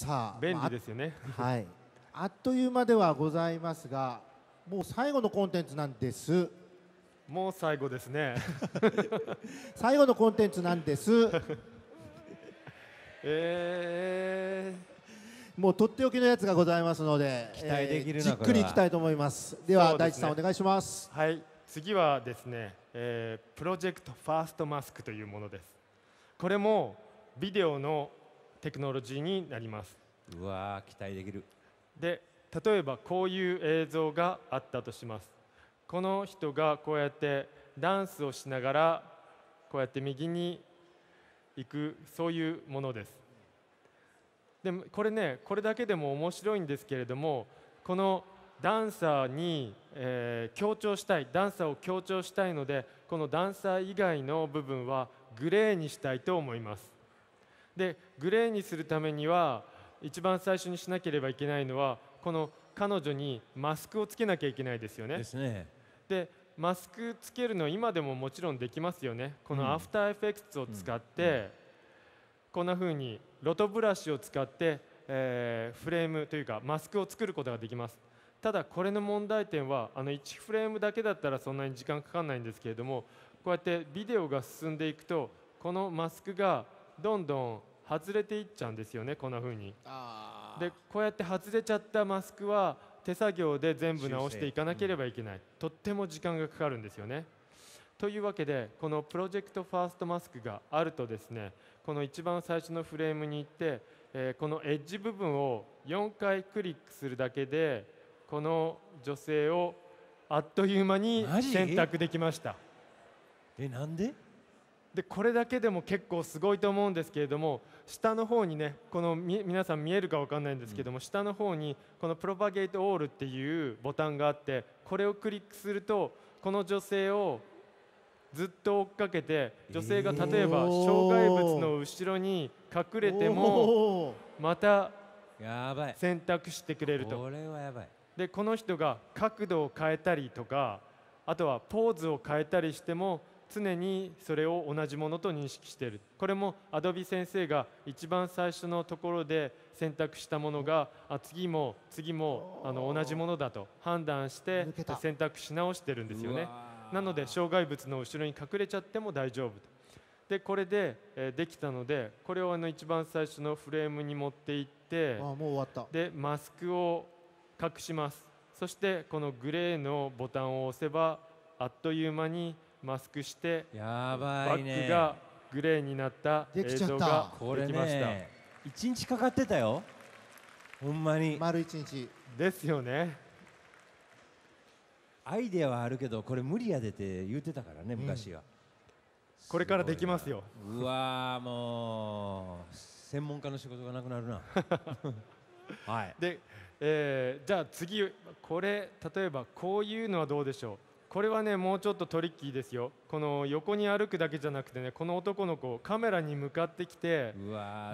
さあ便利ですよね、まあ、はいあっという間ではございますがもう最後のコンテンツなんですもう最後ですね 最後のコンテンツなんです えー、もうとっておきのやつがございますので期待できる、えー、じっくりいきたいと思いますでは、大地さんお願いしますはい次はですね、えー、プロジェクトファーストマスクというものですこれもビデオのテクノロジーになりますうわー期待できるで例えばこういう映像があったとしますこの人がこうやってダンスをしながらこうやって右に行くそういうものですでもこれねこれだけでも面白いんですけれどもこのダンサーに、えー、強調したいダンサーを強調したいのでこのダンサー以外の部分はグレーにしたいと思いますでグレーにするためには一番最初にしなければいけないのはこの彼女にマスクをつけなきゃいけないですよね。ですね。でマスクつけるの今でももちろんできますよね。このアフターエフェクツを使って、うんうんうん、こんな風にロトブラシを使って、えー、フレームというかマスクを作ることができます。ただこれの問題点はあの1フレームだけだったらそんなに時間かかんないんですけれどもこうやってビデオが進んでいくとこのマスクがどんどん外れていっちゃうんですよねこんな風にでこうやって外れちゃったマスクは手作業で全部直していかなければいけない、うん、とっても時間がかかるんですよねというわけでこのプロジェクトファーストマスクがあるとですねこの一番最初のフレームに行って、えー、このエッジ部分を4回クリックするだけでこの女性をあっという間に選択できましたえなんででこれだけでも結構すごいと思うんですけれども下の方にねこの皆さん見えるか分かんないんですけども、うん、下の方にこのプロパゲートオールっていうボタンがあってこれをクリックするとこの女性をずっと追っかけて女性が例えば障害物の後ろに隠れてもまた選択してくれるとこでこの人が角度を変えたりとかあとはポーズを変えたりしても常にそれを同じものと認識しているこれもアドビ先生が一番最初のところで選択したものがあ次も次もあの同じものだと判断して選択し直してるんですよねなので障害物の後ろに隠れちゃっても大丈夫とでこれで、えできたのでこれをあの一番最初のフレームに持っていってもう終わったでマスクを隠しますそしてこのグレーのボタンを押せばあっという間にマスクしてやばい、ね、バックがグレーになった映像ができました。一、ね、日かかってたよ。ほんまに。丸一日。ですよね。アイデアはあるけどこれ無理やでって言ってたからね昔は、うん、これからできますようわもう専門家の仕事がなくなるな はいで、えー、じゃあ次これ例えばこういうのはどうでしょうこれはねもうちょっとトリッキーですよこの横に歩くだけじゃなくてねこの男の子カメラに向かってきて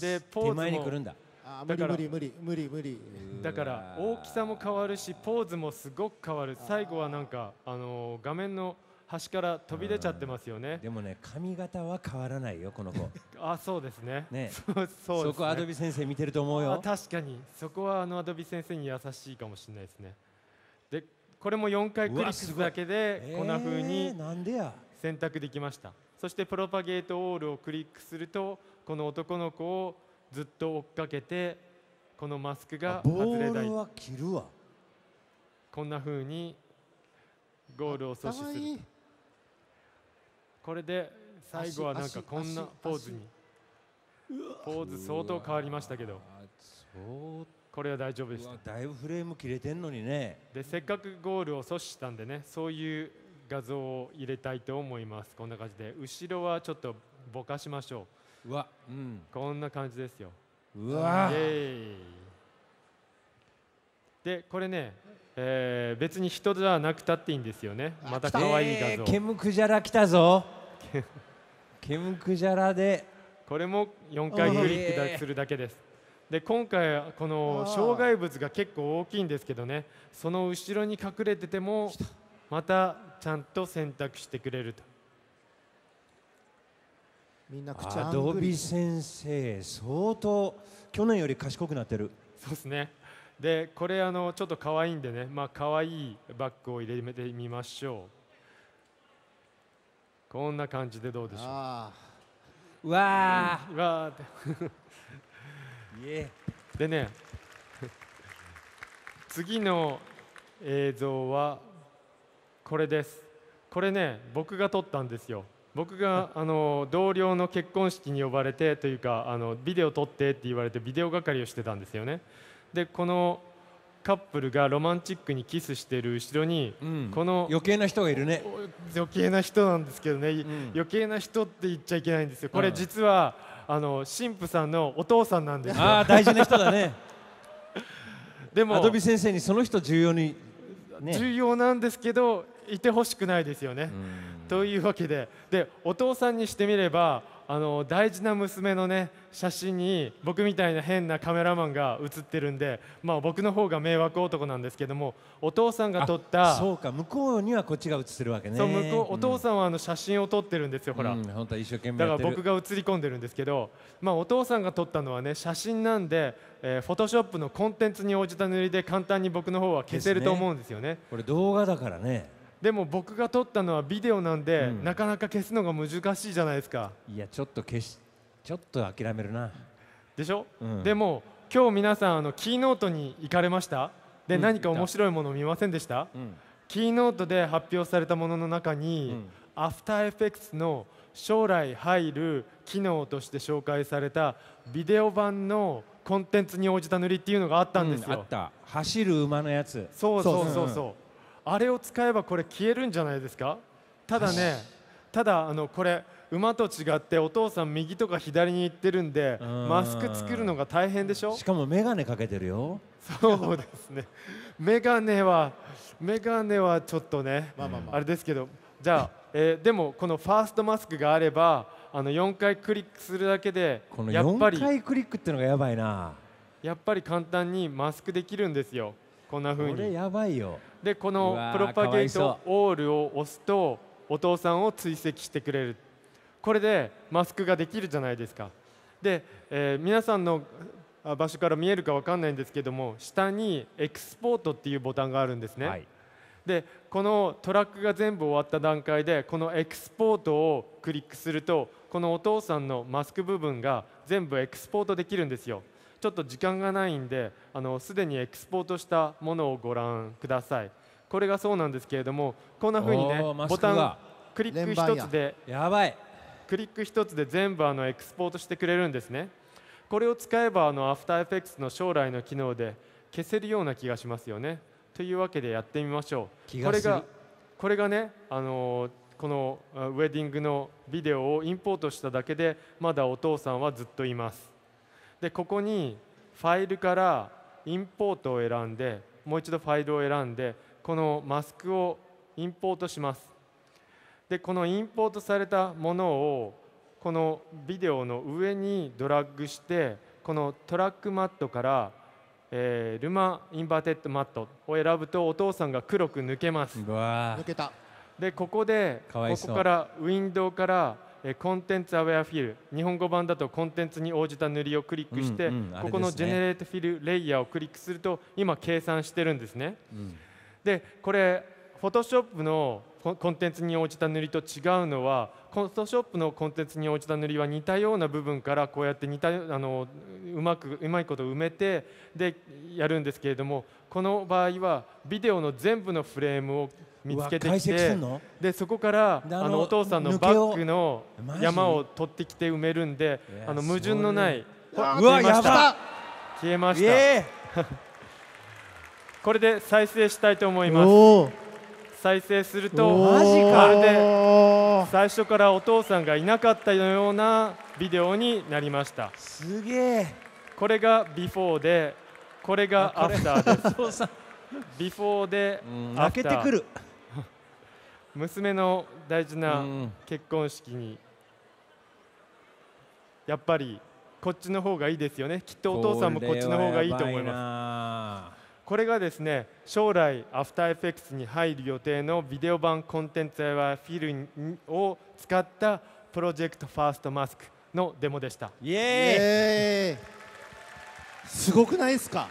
でポーズも手前に来るんだあ無理無理無理無理無理だから大きさも変わるしポーズもすごく変わる最後はなんかあの画面の端から飛び出ちゃってますよね、うん、でもね髪型は変わらないよこの子 あそうですねねそう そう、ね、そこアドビ先生見てると思うよ確かにそこはあのアドビ先生に優しいかもしれないですねでこれも4回クリックするだけでこんなふうに選択できました、そしてプロパゲートオールをクリックするとこの男の子をずっと追っかけてこのマスクが外れないこんなふうにゴールを阻止するこれで最後はなんかこんなポーズにポーズ相当変わりましたけど相当これは大丈夫でしただいぶフレーム切れてんのにねでせっかくゴールを阻止したんでねそういう画像を入れたいと思いますこんな感じで後ろはちょっとぼかしましょううわ、うん、こんな感じですようわでこれね、えー、別に人じゃなくたっていいんですよねまた可愛い画像、えー、ケムクジャラ来たぞケムクジャラでこれも4回クリックするだけです、えーで今回この障害物が結構大きいんですけどねその後ろに隠れててもまたちゃんと選択してくれるとみんな口アドビ先生相当去年より賢くなってるそうですねでこれあのちょっと可愛いんでねまあ可愛いバッグを入れてみましょうこんな感じでどうでしょうわーわーってでね 次の映像はこれですこれね僕が撮ったんですよ僕があの同僚の結婚式に呼ばれてというかあのビデオ撮ってって言われてビデオ係をしてたんですよねでこのカップルがロマンチックにキスしてる後ろに、うん、この余計な人がいるね余計な人なんですけどね、うん、余計な人って言っちゃいけないんですよこれ実は、あの神父さんのお父さんなんですよああ大事な人だね でもアドビ先生にその人重要に、ね、重要なんですけどいてほしくないですよねというわけででお父さんにしてみればあの大事な娘のね写真に僕みたいな変なカメラマンが写ってるんで、まあ、僕の方が迷惑男なんですけどもお父さんが撮ったそうか向こうにはこっちが写ってるわけねそう向こう、お父さんはあの写真を撮ってるんですよほら、うん、本当一生懸命だから僕が写り込んでるんですけど、まあ、お父さんが撮ったのはね写真なんで、えー、フォトショップのコンテンツに応じた塗りで簡単に僕の方は消せると思うんですよね、ね、これ動画だからねでも僕が撮ったのはビデオなんで、うん、なかなか消すのが難しいじゃないですかいやちょっと消しちょっと諦めるなでしょ、うん、でも今日皆さんあのキーノートに行かれましたで、うん、何か面白いもの見ませんでした、キーノートで発表されたものの中に、アフターエフェクスの将来入る機能として紹介されたビデオ版のコンテンツに応じた塗りっていうのがあったんですよ、走る馬のやつそうそうそうそう、あれを使えばこれ消えるんじゃないですかただね ただあのこれ馬と違ってお父さん右とか左に行ってるんでマスク作るのが大変でしょしかも眼鏡かけてるよそうですね眼鏡は眼鏡はちょっとね、まあまあまあ、あれですけどじゃあ、えー、でもこのファーストマスクがあればあの4回クリックするだけでこの4回クリックっていうのがやばいなやっぱり簡単にマスクできるんですよこんなふうにこれやばいよでこのプロパゲートオールを押すとお父さんを追跡してくれるこれでマスクができるじゃないですかで、えー、皆さんの場所から見えるか分かんないんですけども下にエクスポートっていうボタンがあるんですね、はい、でこのトラックが全部終わった段階でこのエクスポートをクリックするとこのお父さんのマスク部分が全部エクスポートできるんですよちょっと時間がないんであのすでにエクスポートしたものをご覧くださいこれがそうなんですけれどもこんなふうにねボタンクリック1つでやばいクリック1つで全部あのエクスポートしてくれるんですねこれを使えばあの AfterEffects の将来の機能で消せるような気がしますよねというわけでやってみましょうこれがこれがね、あのー、このウェディングのビデオをインポートしただけでまだお父さんはずっといますでここにファイルからインポートを選んでもう一度ファイルを選んでこのマスクをインポートしますでこのインポートされたものをこのビデオの上にドラッグしてこのトラックマットから、えー、ルマインバーテッドマットを選ぶとお父さんが黒く抜けます抜けたでここでここからウィンドウからコンテンツアウェアフィル日本語版だとコンテンツに応じた塗りをクリックして、うんうんね、ここのジェネレートフィルレイヤーをクリックすると今計算してるんですね、うん、でこれフォトショップのコンテンツに応じた塗りと違うのはフォトショップのコンテンツに応じた塗りは似たような部分からこうやって似たあのうまくうまいこと埋めてでやるんですけれどもこの場合はビデオの全部のフレームを見つけてきてでそこからあのお父さんのバッグの山を取ってきて埋めるんであの矛盾のないうわやた。消えました、これで再生したいと思います。再生するとまるで最初からお父さんがいなかったようなビデオになりましたすげえこれがビフォーでこれがアフターですビフォーであけてくる 娘の大事な結婚式にやっぱりこっちの方がいいですよねきっとお父さんもこっちの方がいいと思いますこれがですね将来アフターエフェクスに入る予定のビデオ版コンテンツやフィルムを使ったプロジェクトファーストマスクのデモでしたイエーイすごくないですか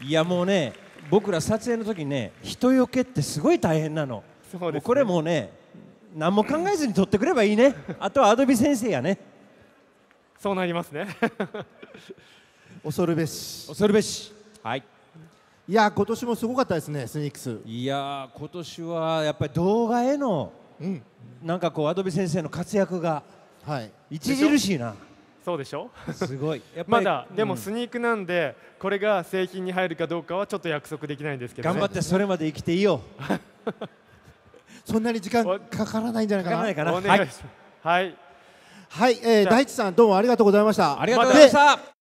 いやもうね僕ら撮影の時ね人よけってすごい大変なのそうです、ね、これもうね何も考えずに撮ってくればいいねあとはアドビ先生やねそうなりますね 恐るべし恐るべしはいいや今年もすごかったですねスニークスいや今年はやっぱり動画への、うん、なんかこうアドビ先生の活躍が、はい、著しいなそうでしょすごい まだ、うん、でもスニークなんでこれが製品に入るかどうかはちょっと約束できないんですけど、ね、頑張ってそれまで生きていいよ そんなに時間かからないんじゃないかな。かかなはい。はい。はい、えー、大地さんどうもありがとうございました。ありがとうございました。